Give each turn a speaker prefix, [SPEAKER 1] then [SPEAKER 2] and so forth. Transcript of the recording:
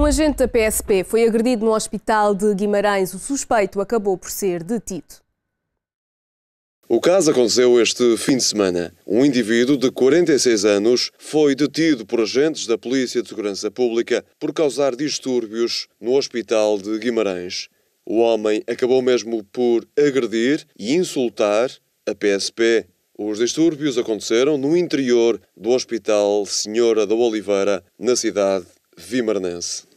[SPEAKER 1] Um agente da PSP foi agredido no hospital de Guimarães. O suspeito acabou por ser detido.
[SPEAKER 2] O caso aconteceu este fim de semana. Um indivíduo de 46 anos foi detido por agentes da Polícia de Segurança Pública por causar distúrbios no hospital de Guimarães. O homem acabou mesmo por agredir e insultar a PSP. Os distúrbios aconteceram no interior do Hospital Senhora da Oliveira, na cidade vimarnense.